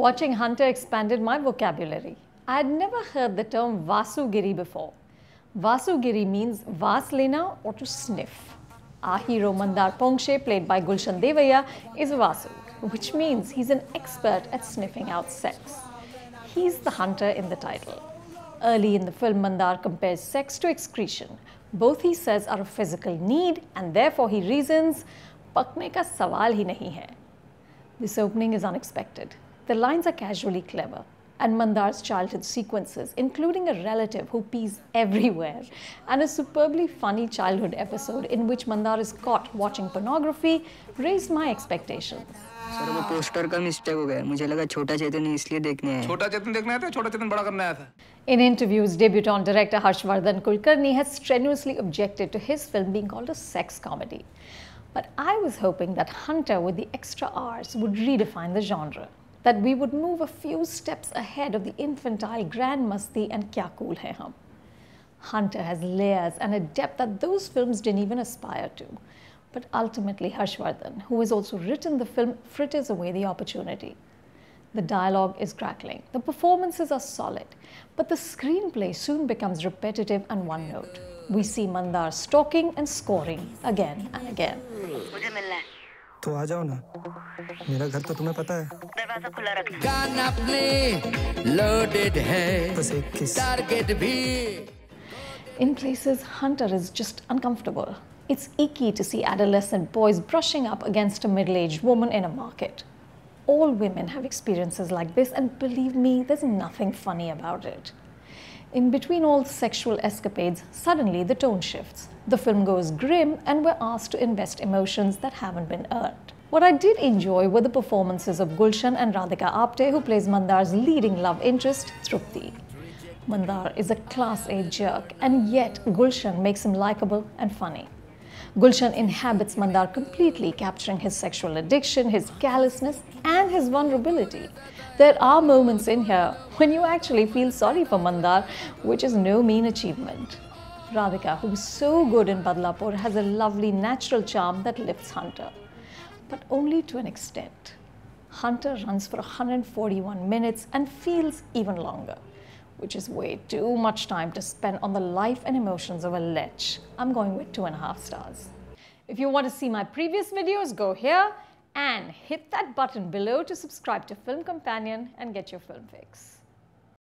Watching Hunter expanded my vocabulary. I had never heard the term Vasugiri before. Vasugiri means vas lena or to sniff. Our hero Mandar Pongshe, played by Gulshan Devaya, is a Vasu, which means he's an expert at sniffing out sex. He's the hunter in the title. Early in the film, Mandar compares sex to excretion. Both he says are a physical need, and therefore he reasons, pakne ka sawal hi nahi hai. This opening is unexpected. The lines are casually clever, and Mandar's childhood sequences, including a relative who pees everywhere, and a superbly funny childhood episode in which Mandar is caught watching pornography, raised my expectations. Sir वो poster का mistake हो गया मुझे लगा छोटा चेतन इसलिए देखने आया छोटा चेतन देखने आया था छोटा चेतन बड़ा करने आया था In interviews, debutant director Harshvardhan Kulkarni has strenuously objected to his film being called a sex comedy. But I was hoping that Hunter with the extra R's would redefine the genre that we would move a few steps ahead of the infantile grand masti and kya cool hai hum hunter has layers and a depth that those films didn't even aspire to but ultimately harshvardhan who has also written the film fritters away the opportunity the dialogue is crackling the performances are solid but the screenplay soon becomes repetitive and one note we see mandar stalking and scoring again and again दरवाजा खुला रखें अपने loaded है target भी In places, Hunter is just uncomfortable. It's icky to see adolescent boys brushing up against a middle aged woman in a market. All women have experiences like this, and believe me, there's nothing funny about it. In between all the sexual escapades, suddenly the tone shifts. The film goes grim, and we're asked to invest emotions that haven't been earned. What I did enjoy were the performances of Gulshan and Radhika Apte, who plays Mandar's leading love interest, Trupti. Mandar is a class A jerk, and yet Gulshan makes him likable and funny. Gulshan inhabits Mandar completely, capturing his sexual addiction, his callousness, and his vulnerability. There are moments in here when you actually feel sorry for Mandar, which is no mean achievement. Radhika, who is so good in Badlapur, has a lovely natural charm that lifts Hunter but only to an extent. Hunter runs for 141 minutes and feels even longer, which is way too much time to spend on the life and emotions of a lech. I'm going with two and a half stars. If you want to see my previous videos, go here and hit that button below to subscribe to Film Companion and get your film fix.